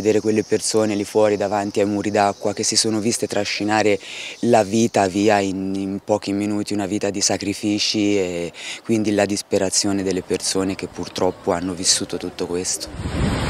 vedere quelle persone lì fuori davanti ai muri d'acqua che si sono viste trascinare la vita via in, in pochi minuti, una vita di sacrifici e quindi la disperazione delle persone che purtroppo hanno vissuto tutto questo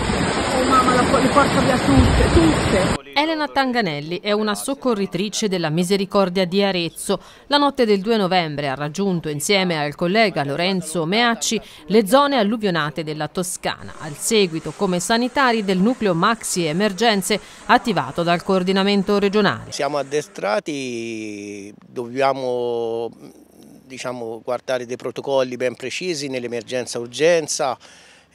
la, le porta via tutte, tutte. Elena Tanganelli è una soccorritrice della Misericordia di Arezzo. La notte del 2 novembre ha raggiunto insieme al collega Lorenzo Meacci le zone alluvionate della Toscana, al seguito come sanitari del nucleo Maxi Emergenze attivato dal coordinamento regionale. Siamo addestrati, dobbiamo diciamo, guardare dei protocolli ben precisi nell'emergenza-urgenza,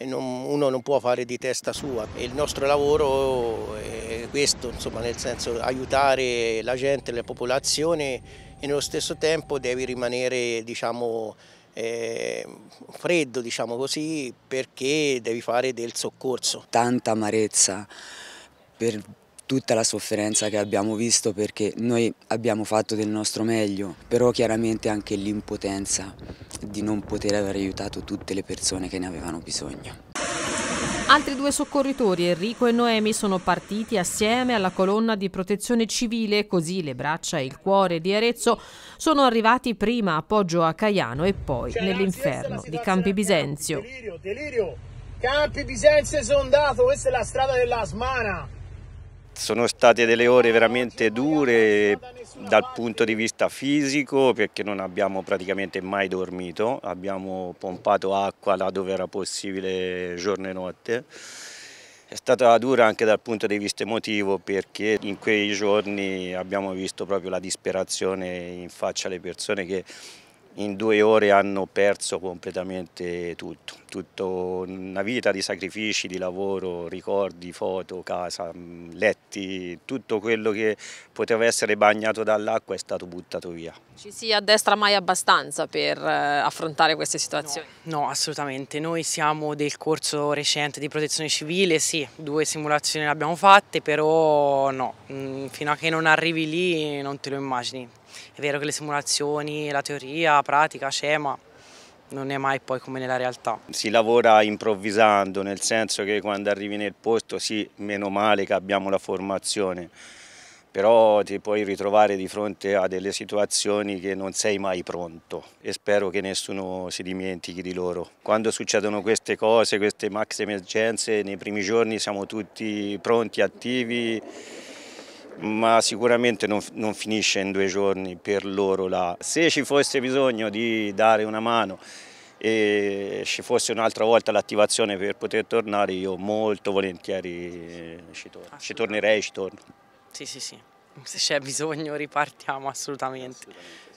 non, uno non può fare di testa sua. E il nostro lavoro è questo, insomma, nel senso aiutare la gente, la popolazione e nello stesso tempo devi rimanere diciamo, eh, freddo diciamo così, perché devi fare del soccorso. Tanta amarezza per tutta la sofferenza che abbiamo visto perché noi abbiamo fatto del nostro meglio, però chiaramente anche l'impotenza di non poter aver aiutato tutte le persone che ne avevano bisogno. Altri due soccorritori, Enrico e Noemi, sono partiti assieme alla colonna di protezione civile, così le braccia e il cuore di Arezzo sono arrivati prima a Poggio a Caiano e poi cioè, nell'inferno di Campi Bisenzio. Delirio, delirio. Campi Bisenzio è esondato, questa è la strada della Smana. Sono state delle ore veramente dure dal punto di vista fisico perché non abbiamo praticamente mai dormito, abbiamo pompato acqua là dove era possibile giorno e notte. È stata dura anche dal punto di vista emotivo perché in quei giorni abbiamo visto proprio la disperazione in faccia alle persone che in due ore hanno perso completamente tutto, tutta una vita di sacrifici, di lavoro, ricordi, foto, casa, mm, letti, tutto quello che poteva essere bagnato dall'acqua è stato buttato via. Ci si addestra mai abbastanza per eh, affrontare queste situazioni? No, no assolutamente, noi siamo del corso recente di protezione civile, sì, due simulazioni le abbiamo fatte, però no, mm, fino a che non arrivi lì non te lo immagini. È vero che le simulazioni, la teoria pratica c'è ma non è mai poi come nella realtà. Si lavora improvvisando, nel senso che quando arrivi nel posto sì, meno male che abbiamo la formazione, però ti puoi ritrovare di fronte a delle situazioni che non sei mai pronto e spero che nessuno si dimentichi di loro. Quando succedono queste cose, queste max emergenze, nei primi giorni siamo tutti pronti, attivi ma sicuramente non, non, finisce in due giorni per loro là. Se ci fosse bisogno di dare una mano e ci fosse un'altra volta l'attivazione per poter tornare, io molto volentieri eh, ci, torno. ci tornerei, ci torno. Sì, sì, sì, se c'è bisogno ripartiamo assolutamente. assolutamente.